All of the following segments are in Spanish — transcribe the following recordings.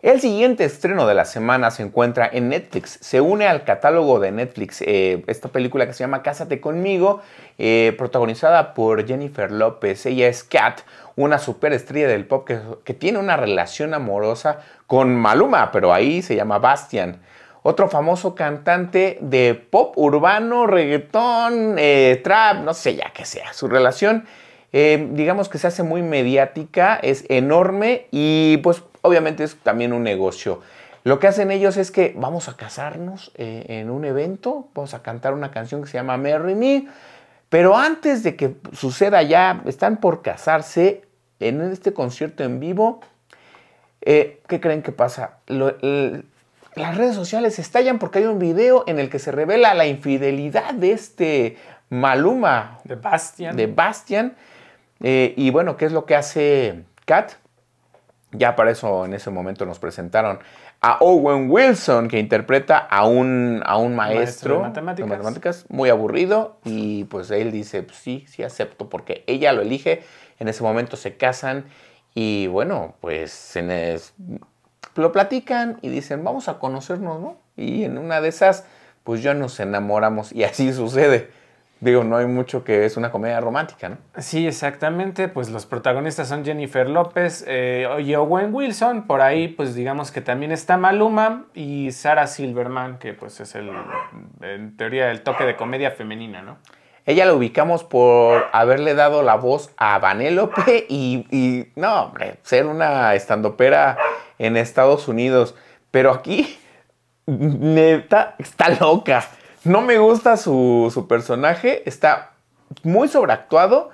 El siguiente estreno de la semana se encuentra en Netflix. Se une al catálogo de Netflix eh, esta película que se llama Cásate conmigo, eh, protagonizada por Jennifer López. Ella es Kat, una superestrella del pop que, tiene una relación amorosa con Maluma, pero ahí se llama Bastian otro famoso cantante de pop urbano, reggaetón, eh, trap, no sé ya qué sea. Su relación, digamos que se hace muy mediática, es enorme y pues obviamente es también un negocio. Lo que hacen ellos es que vamos a casarnos eh, en un evento, vamos a cantar una canción que se llama Marry Me, pero antes de que suceda ya, están por casarse en este concierto en vivo, eh, ¿qué creen que pasa? las redes sociales estallan porque hay un video en el que se revela la infidelidad de este Maluma. De Bastian. De Bastian. Eh, y bueno, ¿qué es lo que hace Kat? Ya para eso en ese momento nos presentaron a Owen Wilson, que interpreta a un, a un maestro, de, matemáticas. muy aburrido, y pues él dice, pues sí, sí acepto, porque ella lo elige, en ese momento se casan, y bueno, pues se lo platican y dicen, vamos a conocernos, ¿no? Y en una de esas, pues ya nos enamoramos, y así sucede digo, no hay mucho que es una comedia romántica, ¿no? Sí, exactamente. Pues los protagonistas son Jennifer López eh, y Owen Wilson. Por ahí, pues digamos que también está Maluma y Sarah Silverman, que pues es el, en teoría, el toque de comedia femenina, ¿no? Ella la ubicamos por haberle dado la voz a Vanellope y, y no, hombre, ser una estandopera en Estados Unidos. Pero aquí, neta, está loca. No me gusta su, personaje, está muy sobreactuado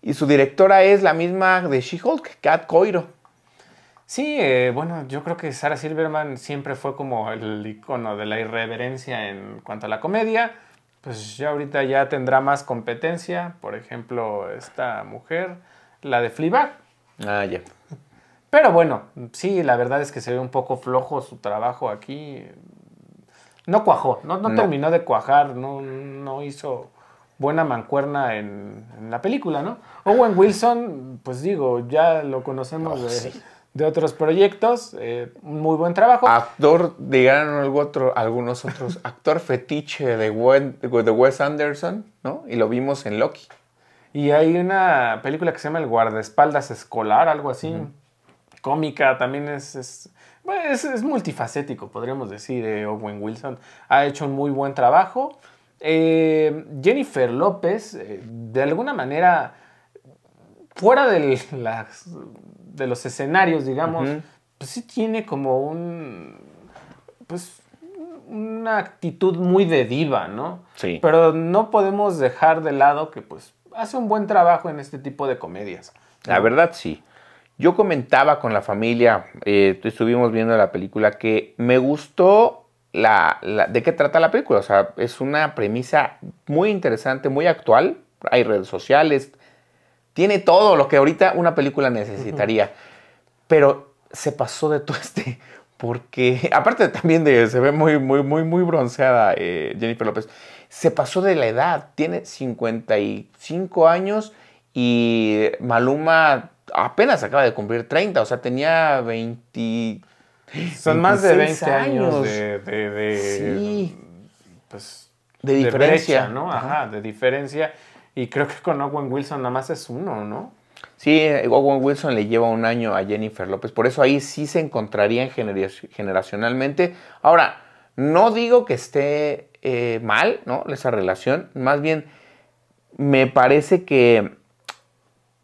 y su directora es la misma de She-Hulk, Kat Coiro. Sí, eh, bueno, yo creo que Sarah Silverman siempre fue como el icono de la irreverencia en cuanto a la comedia. Pues ya ahorita ya tendrá más competencia, por ejemplo, esta mujer, la de Fleabag. Ah, ya. Pero bueno, sí, la verdad es que se ve un poco flojo su trabajo aquí no cuajó, no, no, terminó de cuajar, no, no hizo buena mancuerna en, la película, ¿no? Owen Wilson, pues digo, ya lo conocemos de, otros proyectos, eh, muy buen trabajo. Actor, digan algo otro, algunos otros, actor fetiche de, de Wes Anderson, ¿no? Y lo vimos en Loki. Y hay una película que se llama El guardaespaldas escolar, algo así, cómica, también es es multifacético, podríamos decir, eh, Owen Wilson. Ha hecho un muy buen trabajo. Eh, Jennifer López, eh, de alguna manera, fuera de los escenarios, digamos, pues sí tiene como un... Pues una actitud muy de diva, ¿no? Sí. Pero no podemos dejar de lado que pues hace un buen trabajo en este tipo de comedias. La verdad sí. Yo comentaba con la familia, eh, estuvimos viendo la película, que me gustó la, de qué trata la película. O sea, es una premisa muy interesante, muy actual. Hay redes sociales, tiene todo lo que ahorita una película necesitaría. Pero se pasó de todo este. porque, aparte también de, se ve muy, muy, muy, muy bronceada eh, Jennifer López, se pasó de la edad, tiene 55 años y Maluma apenas acaba de cumplir 30, o sea, tenía 20... Son más de 20 años, de, de, de, sí. Pues, de diferencia, ¿no? Ajá, de diferencia. Y creo que con Owen Wilson nada más es uno, ¿no? Sí, eh, Owen Wilson le lleva un año a Jennifer López, por eso ahí sí se encontrarían generacionalmente. Ahora, no digo que esté eh, mal, ¿no? Esa relación, más bien me parece que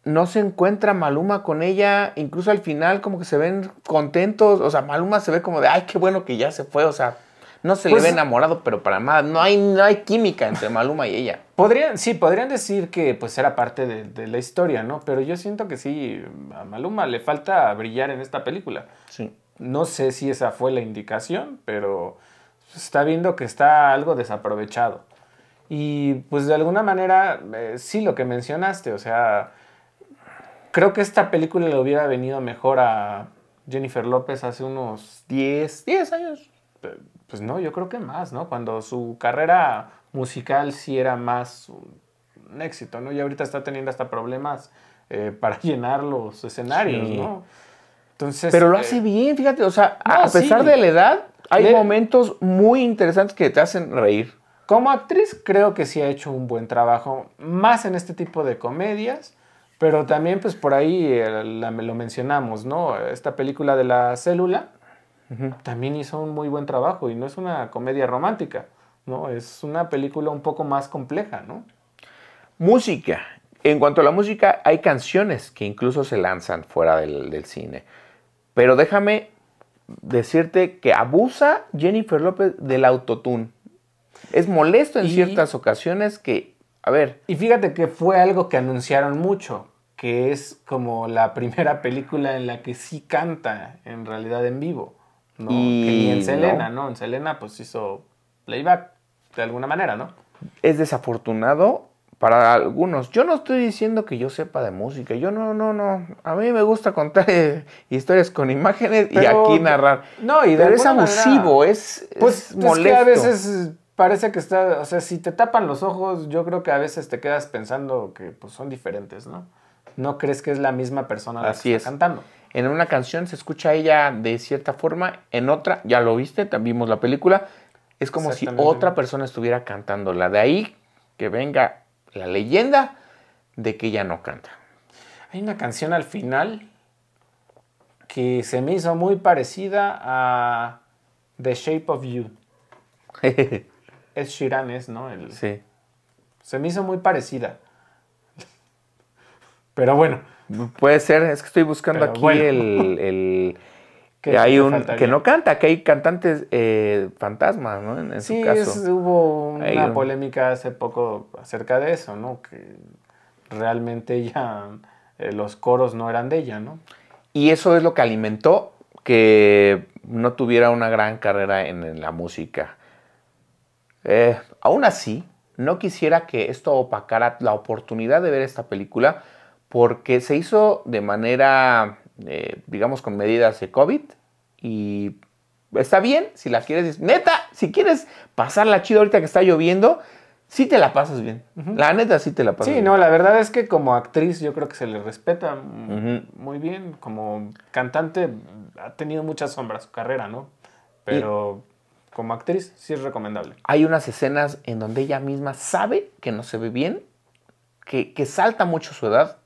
no se encuentra Maluma con ella, incluso al final como que se ven contentos, o sea, Maluma se ve como de, ay, qué bueno que ya se fue, o sea, no se le pues ve enamorado, pero para nada, no hay, no hay química entre Maluma y ella. Podrían, sí, podrían decir que pues era parte de, la historia, ¿no? Pero yo siento que sí, a Maluma le falta brillar en esta película. Sí. No sé si esa fue la indicación, pero está viendo que está algo desaprovechado. Y pues de alguna manera, eh, sí, lo que mencionaste, o sea creo que esta película le hubiera venido mejor a Jennifer López hace unos 10, 10 años. Pues no, yo creo que más, ¿no? Cuando su carrera musical sí era más un éxito, ¿no? Y ahorita está teniendo hasta problemas eh, para llenar los escenarios, ¿no? Entonces, Pero lo eh, hace bien, fíjate, o sea, a pesar de la edad, hay momentos muy interesantes que te hacen reír. Como actriz creo que sí ha hecho un buen trabajo, más en este tipo de comedias. Pero también, pues por ahí eh, me lo mencionamos, ¿no? Esta película de la célula también hizo un muy buen trabajo y no es una comedia romántica, ¿no? Es una película un poco más compleja, ¿no? Música. En cuanto a la música, hay canciones que incluso se lanzan fuera del, cine. Pero déjame decirte que abusa Jennifer López del autotune. Es molesto en ciertas ocasiones que a ver. Y fíjate que fue algo que anunciaron mucho que es como la primera película en la que sí canta en realidad en vivo. Y en Selena, no. En Selena pues hizo playback de alguna manera, ¿no? Es desafortunado para algunos. Yo no estoy diciendo que yo sepa de música. Yo no, no, no. A mí me gusta contar eh, historias con imágenes y aquí narrar. No, y Pero es abusivo, es, pues, molesto. a veces parece que está, o sea, si te tapan los ojos, yo creo que a veces te quedas pensando que pues, son diferentes, ¿no? no crees que es la misma persona la que está cantando. En una canción se escucha ella de cierta forma, en otra, ya lo viste, también vimos la película, es como si otra persona estuviera cantando. La De ahí que venga la leyenda de que ella no canta. Hay una canción al final que se me hizo muy parecida a The Shape of You. es Shiranes ¿no? Sí. Se me hizo muy parecida. Pero bueno. Puede ser, es que estoy buscando aquí el, que hay un que no canta, que hay cantantes eh, fantasmas, ¿no? En, sí, su caso. hubo una polémica hace poco acerca de eso, ¿no? Que realmente ya eh, los coros no eran de ella, ¿no? Y eso es lo que alimentó que no tuviera una gran carrera en, la música. Eh, aún así, no quisiera que esto opacara la oportunidad de ver esta película porque se hizo de manera, eh, digamos, con medidas de COVID y está bien si la quieres. Neta, si quieres pasarla chido ahorita que está lloviendo, sí te la pasas bien. La neta sí te la pasas bien. Sí, no, la verdad es que como actriz yo creo que se le respeta muy bien. Como cantante ha tenido muchas sombras su carrera, ¿no? Pero como actriz sí es recomendable. Hay unas escenas en donde ella misma sabe que no se ve bien, que salta mucho su edad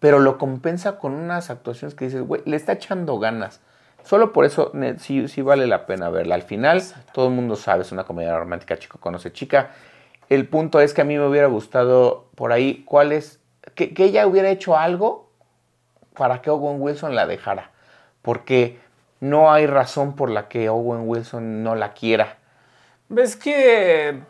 pero lo compensa con unas actuaciones que dices, güey, le está echando ganas. Solo por eso sí, sí vale la pena verla. Al final, todo el mundo sabe, es una comedia romántica, chico conoce chica. El punto es que a mí me hubiera gustado por ahí cuál es, que, que ella hubiera hecho algo para que Owen Wilson la dejara. Porque no hay razón por la que Owen Wilson no la quiera. Ves que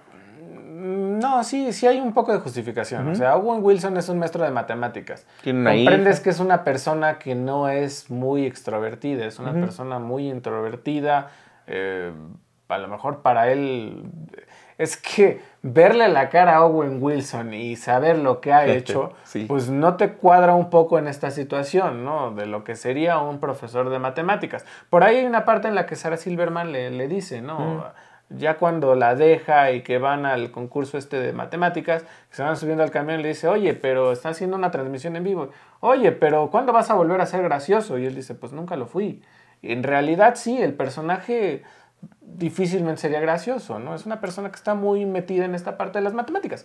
no, sí, sí hay un poco de justificación. O sea, Owen Wilson es un maestro de matemáticas. Comprendes que es una persona que no es muy extrovertida, es una persona muy introvertida. Eh, a lo mejor para él es que verle la cara a Owen Wilson y saber lo que ha hecho, pues no te cuadra un poco en esta situación, ¿no? De lo que sería un profesor de matemáticas. Por ahí hay una parte en la que Sarah Silverman le, dice, ¿no? ya cuando la deja y que van al concurso este de matemáticas, se van subiendo al camión le dice, oye, pero está haciendo una transmisión en vivo. Oye, pero ¿cuándo vas a volver a ser gracioso? Y él dice, pues nunca lo fui. en realidad sí, el personaje difícilmente sería gracioso, ¿no? Es una persona que está muy metida en esta parte de las matemáticas.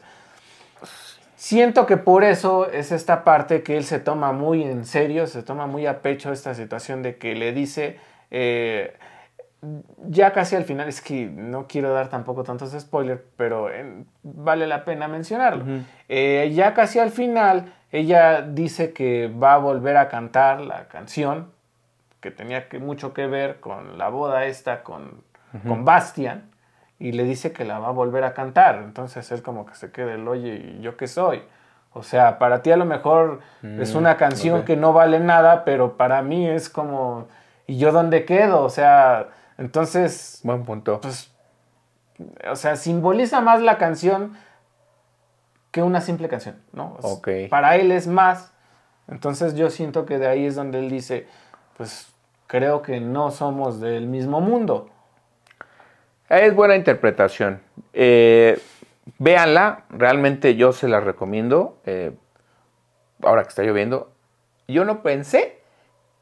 Siento que por eso es esta parte que él se toma muy en serio, se toma muy a pecho esta situación de que le dice... Eh, ya casi al final, es que no quiero dar tampoco tantos spoilers, pero em, vale la pena mencionarlo. Eh, ya casi al final, ella dice que va a volver a cantar la canción que tenía que, mucho que ver con la boda esta con, con Bastian y le dice que la va a volver a cantar. Entonces es como que se quede el oye, ¿y yo qué soy? O sea, para ti a lo mejor mm, es una canción que no vale nada, pero para mí es como, ¿y yo dónde quedo? O sea, entonces. Buen punto. Pues. O sea, simboliza más la canción que una simple canción, ¿no? Ok. Para él es más. Entonces yo siento que de ahí es donde él dice, pues creo que no somos del mismo mundo. Es buena interpretación. Eh, véanla, realmente yo se la recomiendo. Eh, ahora que está lloviendo, yo no pensé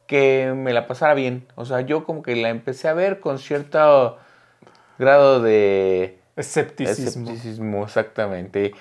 que me la pasara bien. O sea, yo como que la empecé a ver con cierto grado de... Escepticismo. Escepticismo, exactamente.